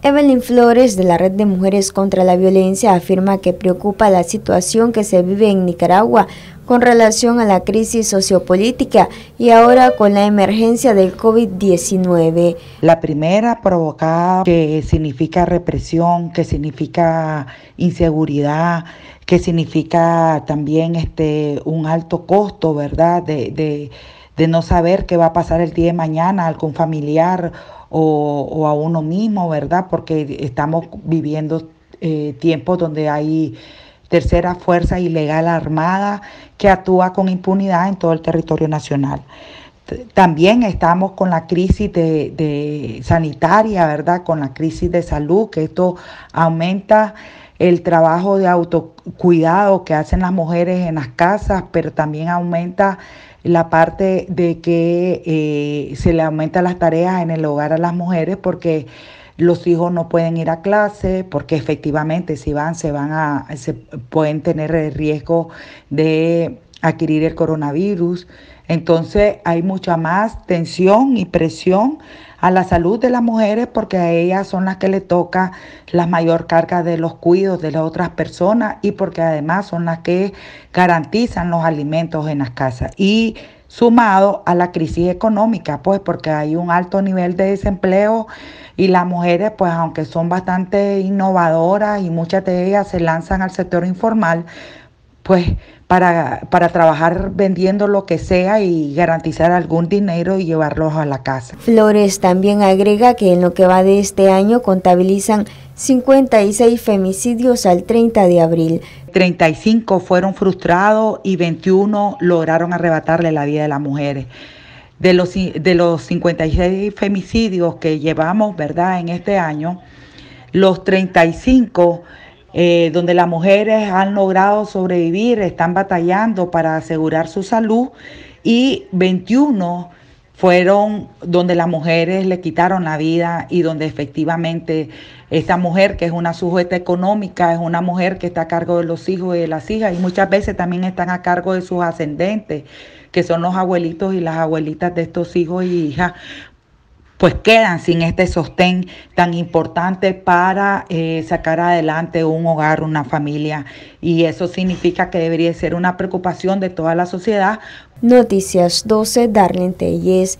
Evelyn Flores, de la Red de Mujeres contra la Violencia, afirma que preocupa la situación que se vive en Nicaragua con relación a la crisis sociopolítica y ahora con la emergencia del COVID-19. La primera provocada, que significa represión, que significa inseguridad, que significa también este, un alto costo, ¿verdad?, de de no saber qué va a pasar el día de mañana a algún familiar o, a uno mismo, ¿verdad? Porque estamos viviendo eh, tiempos donde hay tercera fuerza ilegal armada que actúa con impunidad en todo el territorio nacional también estamos con la crisis de, sanitaria, ¿verdad? Con la crisis de salud, que esto aumenta el trabajo de autocuidado que hacen las mujeres en las casas, pero también aumenta la parte de que eh, se le aumentan las tareas en el hogar a las mujeres porque los hijos no pueden ir a clase porque efectivamente si van se van a se pueden tener riesgo de adquirir el coronavirus. Entonces hay mucha más tensión y presión a la salud de las mujeres porque a ellas son las que le toca la mayor carga de los cuidos de las otras personas y porque además son las que garantizan los alimentos en las casas. Y sumado a la crisis económica, pues porque hay un alto nivel de desempleo y las mujeres, pues aunque son bastante innovadoras y muchas de ellas se lanzan al sector informal, pues para, trabajar vendiendo lo que sea y garantizar algún dinero y llevarlos a la casa. Flores también agrega que en lo que va de este año contabilizan 56 femicidios al 30 de abril. 35 fueron frustrados y 21 lograron arrebatarle la vida de las mujeres. De los, de los 56 femicidios que llevamos, ¿verdad?, en este año, los 35 eh, donde las mujeres han logrado sobrevivir, están batallando para asegurar su salud y 21 fueron donde las mujeres le quitaron la vida y donde efectivamente esta mujer que es una sujeta económica, es una mujer que está a cargo de los hijos y de las hijas y muchas veces también están a cargo de sus ascendentes, que son los abuelitos y las abuelitas de estos hijos y hijas, pues quedan sin este sostén tan importante para eh, sacar adelante un hogar, una familia. Y eso significa que debería ser una preocupación de toda la sociedad. Noticias 12, Darlene Telles.